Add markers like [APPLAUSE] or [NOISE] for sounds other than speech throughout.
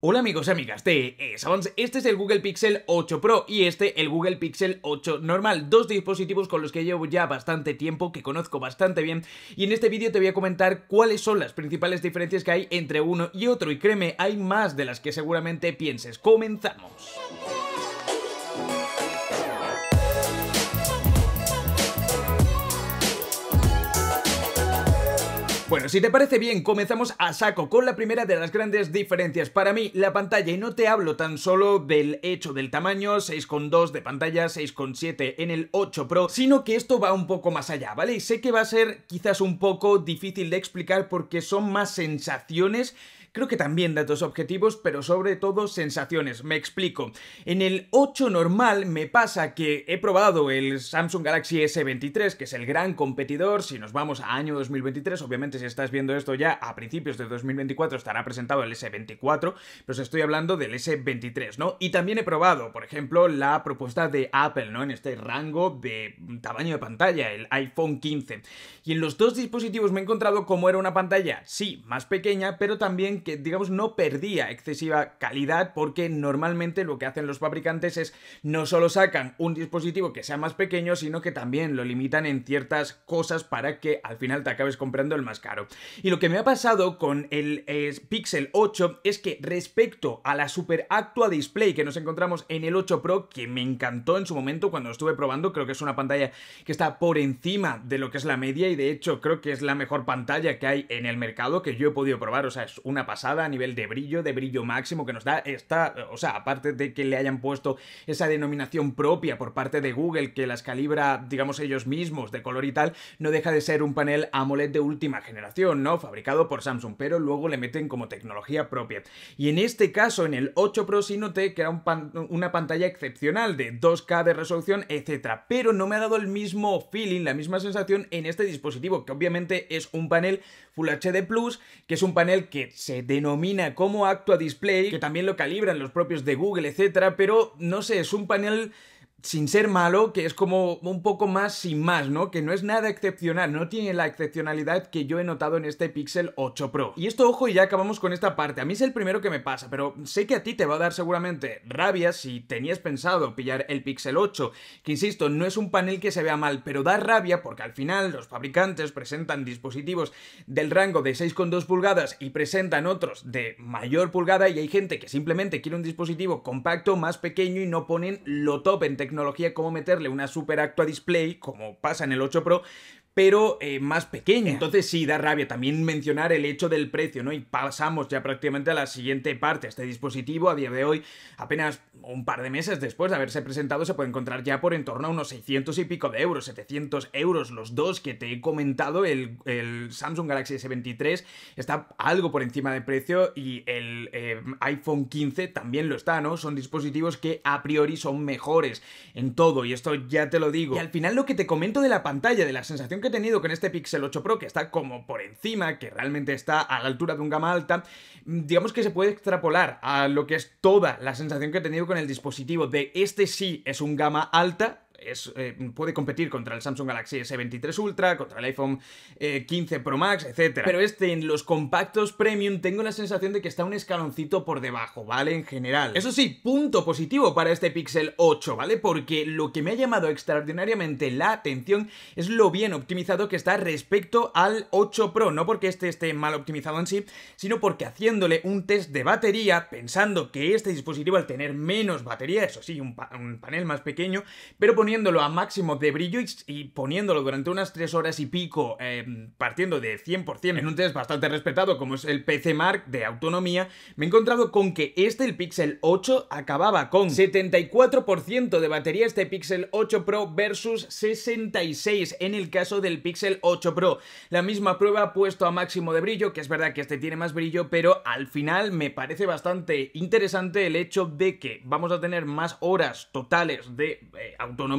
Hola amigos y amigas de este es el Google Pixel 8 Pro y este el Google Pixel 8 normal, dos dispositivos con los que llevo ya bastante tiempo, que conozco bastante bien y en este vídeo te voy a comentar cuáles son las principales diferencias que hay entre uno y otro y créeme, hay más de las que seguramente pienses, comenzamos. Bueno, si te parece bien, comenzamos a saco con la primera de las grandes diferencias para mí, la pantalla, y no te hablo tan solo del hecho del tamaño, 6,2 de pantalla, 6,7 en el 8 Pro, sino que esto va un poco más allá, ¿vale? Y sé que va a ser quizás un poco difícil de explicar porque son más sensaciones creo que también datos objetivos, pero sobre todo sensaciones. Me explico. En el 8 normal me pasa que he probado el Samsung Galaxy S23, que es el gran competidor, si nos vamos a año 2023, obviamente si estás viendo esto ya a principios de 2024 estará presentado el S24, pues estoy hablando del S23, ¿no? Y también he probado, por ejemplo, la propuesta de Apple, ¿no? En este rango de tamaño de pantalla, el iPhone 15. Y en los dos dispositivos me he encontrado como era una pantalla, sí, más pequeña, pero también digamos, no perdía excesiva calidad porque normalmente lo que hacen los fabricantes es no solo sacan un dispositivo que sea más pequeño, sino que también lo limitan en ciertas cosas para que al final te acabes comprando el más caro. Y lo que me ha pasado con el Pixel 8 es que respecto a la Super Actua Display que nos encontramos en el 8 Pro, que me encantó en su momento cuando lo estuve probando, creo que es una pantalla que está por encima de lo que es la media y de hecho creo que es la mejor pantalla que hay en el mercado que yo he podido probar, o sea, es una pasada a nivel de brillo, de brillo máximo que nos da. esta, o sea, aparte de que le hayan puesto esa denominación propia por parte de Google que las calibra, digamos, ellos mismos de color y tal, no deja de ser un panel AMOLED de última generación, ¿no? Fabricado por Samsung, pero luego le meten como tecnología propia. Y en este caso, en el 8 Pro Si noté que era una pantalla excepcional de 2K de resolución, etcétera, pero no me ha dado el mismo feeling, la misma sensación en este dispositivo, que obviamente es un panel Full HD Plus, que es un panel que se denomina como Actua Display, que también lo calibran los propios de Google, etcétera, pero no sé, es un panel sin ser malo, que es como un poco más sin más, ¿no? Que no es nada excepcional, no tiene la excepcionalidad que yo he notado en este Pixel 8 Pro. Y esto, ojo, y ya acabamos con esta parte. A mí es el primero que me pasa, pero sé que a ti te va a dar seguramente rabia si tenías pensado pillar el Pixel 8, que insisto, no es un panel que se vea mal, pero da rabia porque al final los fabricantes presentan dispositivos del rango de 6,2 pulgadas y presentan otros de mayor pulgada y hay gente que simplemente quiere un dispositivo compacto, más pequeño y no ponen lo top en tecnología tecnología, cómo meterle una super actua display, como pasa en el 8 Pro, pero eh, más pequeña. Entonces sí, da rabia también mencionar el hecho del precio, ¿no? Y pasamos ya prácticamente a la siguiente parte. Este dispositivo a día de hoy, apenas un par de meses después de haberse presentado, se puede encontrar ya por en torno a unos 600 y pico de euros, 700 euros, los dos que te he comentado, el, Samsung Galaxy S23 está algo por encima de precio y el eh, iPhone 15 también lo está, ¿no? Son dispositivos que a priori son mejores en todo y esto ya te lo digo. Y al final lo que te comento de la pantalla, de la sensación que he tenido con este Pixel 8 Pro, que está como por encima, que realmente está a la altura de un gama alta, mm, digamos que se puede extrapolar a lo que es toda la sensación que he tenido con el dispositivo de este sí es un gama alta, eh, puede competir contra el Samsung Galaxy S23 Ultra, contra el iPhone 15 eh, Pro Max, Etcétera Pero este en los compactos premium tengo la sensación de que está un escaloncito por debajo, ¿vale? En general. Eso sí, punto positivo para este Pixel 8, ¿vale? Porque lo que me ha llamado extraordinariamente la atención es lo bien optimizado que está respecto al 8 Pro, no porque este esté mal optimizado en sí, sino porque haciéndole un test de batería, pensando que este dispositivo al tener menos batería, eso sí, un, panel más pequeño, pero poniendo poniéndolo a máximo de brillo y, poniéndolo durante unas 3 horas y pico, em, partiendo de 100% en un test bastante respetado como es el PC Mark de autonomía, me he encontrado con que este, el Pixel 8, acababa con 74% de batería este Pixel 8 Pro versus 66 en el caso del Pixel 8 Pro. La misma prueba puesto a máximo de brillo, que es verdad que este tiene más brillo, pero al final me parece bastante interesante el hecho de que vamos a tener más horas totales de eh, autonomía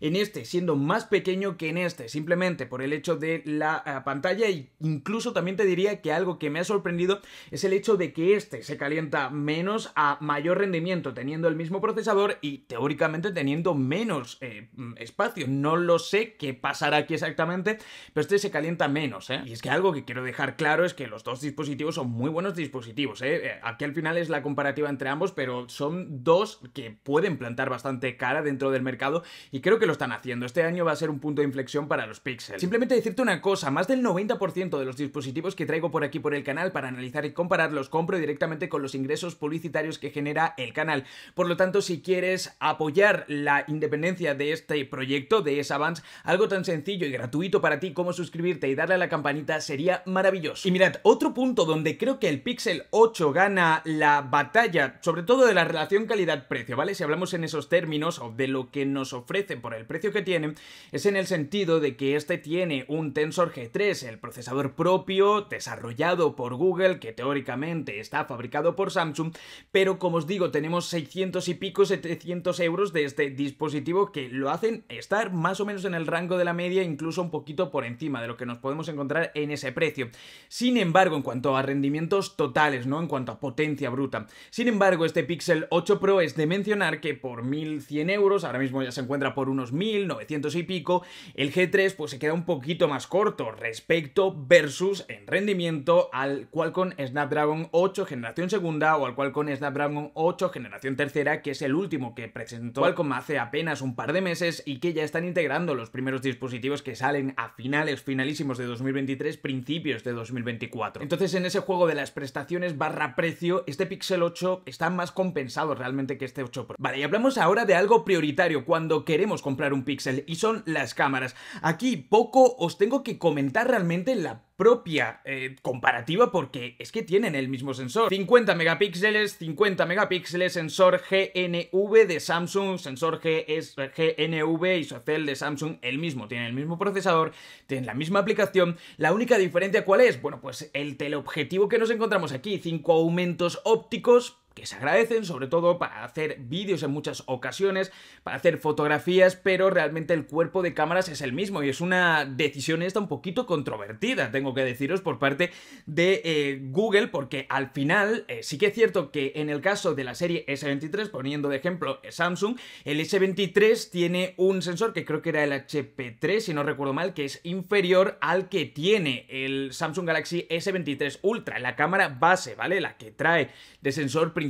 en este, siendo más pequeño que en este, simplemente por el hecho de la eh, pantalla e incluso también te diría que algo que me ha sorprendido es el hecho de que este se calienta menos a mayor rendimiento, teniendo el mismo procesador y teóricamente teniendo menos eh, mm, espacio. No lo sé qué pasará aquí exactamente, pero este se calienta menos, ¿eh? Y es que algo que quiero dejar claro es que los dos dispositivos son muy buenos dispositivos, Aquí al final es la comparativa entre ambos, pero son dos que pueden plantar bastante cara dentro del mercado y creo que lo están haciendo. Este año va a ser un punto de inflexión para los Pixel. Simplemente decirte una cosa, más del 90% de los dispositivos que traigo por aquí por el canal para analizar y comparar los compro directamente con los ingresos publicitarios que genera el canal. Por lo tanto, si quieres apoyar la independencia de este proyecto, de esa Avance, algo tan sencillo y gratuito para ti como suscribirte y darle a la campanita sería maravilloso. Y mirad, otro punto donde creo que el Pixel 8 gana la batalla, sobre todo de la relación calidad-precio, ¿vale? Si hablamos en esos términos o de lo que nos ofrecen por el precio que tienen es en el sentido de que este tiene un Tensor G3, el procesador propio desarrollado por Google, que teóricamente está fabricado por Samsung, pero como os digo, tenemos 600 y pico, 700 euros de este dispositivo que lo hacen estar más o menos en el rango de la media, incluso un poquito por encima de lo que nos podemos encontrar en ese precio. Sin embargo, en cuanto a rendimientos totales, ¿no? En cuanto a potencia bruta. Sin embargo, este Pixel 8 Pro es de mencionar que por 1100 euros, ahora mismo ya se encuentra por unos 1900 y pico, el G3 pues se queda un poquito más corto respecto versus en rendimiento al Qualcomm Snapdragon 8 generación segunda o al Qualcomm Snapdragon 8 generación tercera, que es el último que presentó Qualcomm hace apenas un par de meses y que ya están integrando los primeros dispositivos que salen a finales, finalísimos de 2023, principios de 2024. Entonces en ese juego de las prestaciones barra precio, este Pixel 8 está más compensado realmente que este 8 Pro. Vale, y hablamos ahora de algo prioritario, cuando queremos comprar un Pixel y son las cámaras. Aquí poco os tengo que comentar realmente la propia eh, comparativa porque es que tienen el mismo sensor. 50 megapíxeles, 50 megapíxeles, sensor GNV de Samsung, sensor GS, GNV, socel de Samsung, el mismo, tiene el mismo procesador, tienen la misma aplicación. La única diferencia cuál es? Bueno, pues el teleobjetivo que nos encontramos aquí, 5 aumentos ópticos que se agradecen, sobre todo para hacer vídeos en muchas ocasiones, para hacer fotografías, pero realmente el cuerpo de cámaras es el mismo y es una decisión esta un poquito controvertida, tengo que deciros, por parte de eh, Google, porque al final eh, sí que es cierto que en el caso de la serie S23, poniendo de ejemplo eh, Samsung, el S23 tiene un sensor que creo que era el HP3, si no recuerdo mal, que es inferior al que tiene el Samsung Galaxy S23 Ultra, la cámara base, ¿vale? La que trae de sensor principal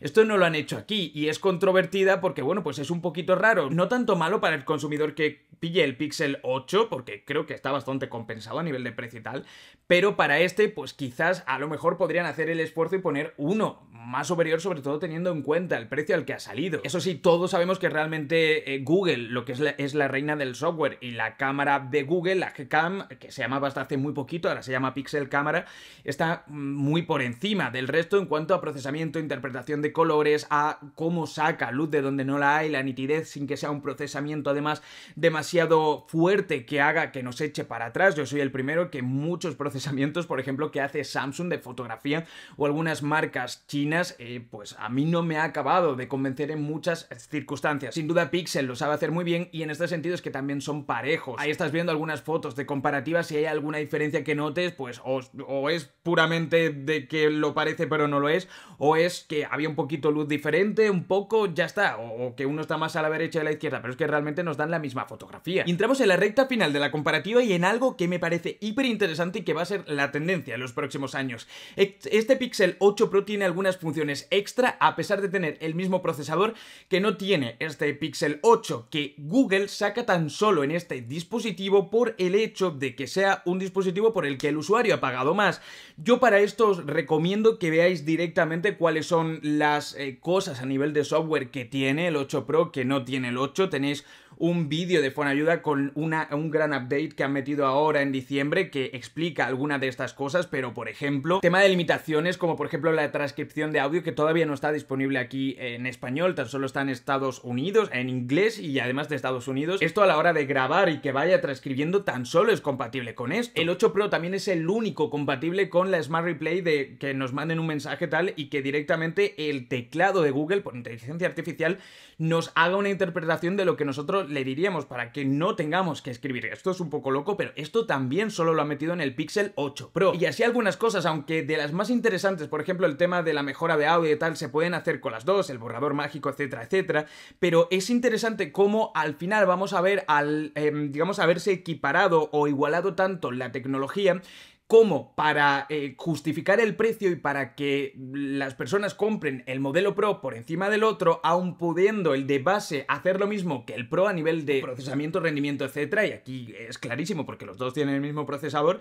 esto no lo han hecho aquí y es controvertida porque, bueno, pues es un poquito raro. No tanto malo para el consumidor que pille el Pixel 8, porque creo que está bastante compensado a nivel de precio y tal, pero para este, pues quizás a lo mejor podrían hacer el esfuerzo y poner uno más superior, sobre todo teniendo en cuenta el precio al que ha salido. Eso sí, todos sabemos que realmente eh, Google, lo que es la, es la reina del software y la cámara de Google, la Gcam, que se llamaba hasta hace muy poquito, ahora se llama Pixel Cámara, está mm, muy por encima del resto en cuanto a procesamiento interpretación de colores, a cómo saca luz de donde no la hay, la nitidez sin que sea un procesamiento además demasiado fuerte que haga que nos eche para atrás. Yo soy el primero que muchos [LAUGHS] procesamientos, por ejemplo, que hace Samsung de fotografía o algunas marcas chinas, eh, pues a mí no me ha acabado de convencer en muchas circunstancias. Sin duda Pixel lo sabe hacer muy bien y en este sentido es que también son parejos. Ahí estás viendo algunas fotos de comparativa si hay alguna diferencia que notes, pues o es puramente de que lo parece pero no lo es, o es que había un poquito luz diferente, un poco, ya está, o, que uno está más a la derecha a la izquierda, pero es que realmente nos dan la misma fotografía. entramos en la recta final de la comparativa y en algo que me parece hiper interesante y que va a ser la tendencia en los próximos años. Este Pixel 8 Pro tiene algunas funciones extra a pesar de tener el mismo procesador que no tiene este Pixel 8 que Google saca tan solo en este dispositivo por el hecho de que sea un dispositivo por el que el usuario ha pagado más. Yo para esto os recomiendo que veáis directamente cuál son las eh, cosas a nivel de software que tiene el 8 Pro que no tiene el 8. Tenéis un vídeo de ayuda con una, un gran update que han metido ahora en diciembre que explica alguna de estas cosas, pero por ejemplo, tema de limitaciones como por ejemplo la transcripción de audio que todavía no está disponible aquí en español, tan solo está en Estados Unidos, en inglés y además de Estados Unidos. Esto a la hora de grabar y que vaya transcribiendo tan solo es compatible con esto. El 8 Pro también es el único compatible con la Smart Replay de que nos manden un mensaje tal y que directamente el teclado de Google por inteligencia artificial nos haga una interpretación de lo que nosotros le diríamos para que no tengamos que escribir. Esto es un poco loco, pero esto también solo lo ha metido en el Pixel 8 Pro. Y así algunas cosas, aunque de las más interesantes, por ejemplo, el tema de la mejora de audio y tal, se pueden hacer con las dos, el borrador mágico, etcétera, etcétera. Pero es interesante cómo al final vamos a ver al, em, digamos, haberse equiparado o igualado tanto la tecnología como para eh, justificar el precio y para que las personas compren el modelo Pro por encima del otro, aun pudiendo el de base hacer lo mismo que el Pro a nivel de procesamiento, rendimiento, etcétera? Y aquí es clarísimo porque los dos tienen el mismo procesador.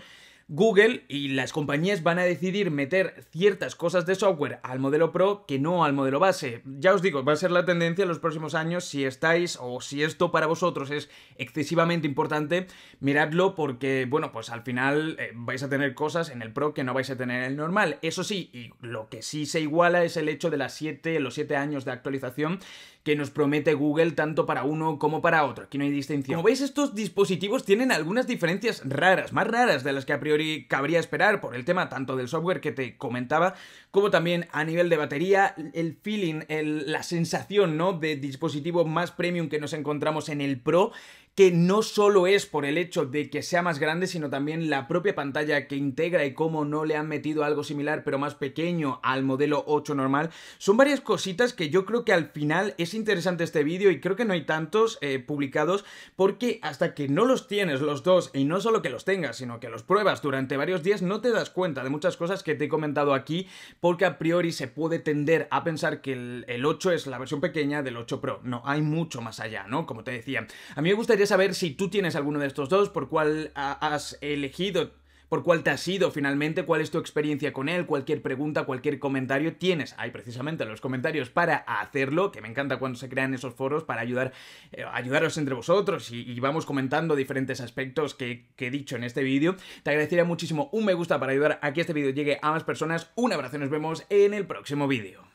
Google y las compañías van a decidir meter ciertas cosas de software al modelo Pro que no al modelo base. Ya os digo, va a ser la tendencia en los próximos años. Si estáis o si esto para vosotros es excesivamente importante, miradlo porque, bueno, pues al final eh, vais a tener cosas en el Pro que no vais a tener en el normal. Eso sí, y lo que sí se iguala es el hecho de las 7, los 7 años de actualización que nos promete Google tanto para uno como para otro. Aquí no hay distinción. Como veis, estos dispositivos tienen algunas diferencias raras, más raras de las que a priori cabría esperar por el tema tanto del software que te comentaba, como también a nivel de batería, el feeling, la sensación, ¿no? De dispositivo más premium que nos encontramos en el Pro que no solo es por el hecho de que sea más grande, sino también la propia pantalla que integra y cómo no le han metido algo similar pero más pequeño al modelo 8 normal. Son varias cositas que yo creo que al final es interesante este vídeo y creo que no hay tantos eh, publicados porque hasta que no los tienes los dos y no solo que los tengas, sino que los pruebas durante varios días no te das cuenta de muchas cosas que te he comentado aquí porque a priori se puede tender a pensar que el, el 8 es la versión pequeña del 8 Pro. No, hay mucho más allá, ¿no? Como te decía, a mí me gustaría saber si tú tienes alguno de estos dos, por cuál has elegido, por cuál te has ido finalmente, cuál es tu experiencia con él, cualquier pregunta, cualquier comentario, tienes ahí precisamente los comentarios para hacerlo, que me encanta cuando se crean esos foros para ayudar, eh, ayudaros entre vosotros y, vamos comentando diferentes aspectos que, que he dicho en este vídeo. Te agradecería muchísimo un me gusta para ayudar a que este vídeo llegue a más personas. Un abrazo y nos vemos en el próximo vídeo.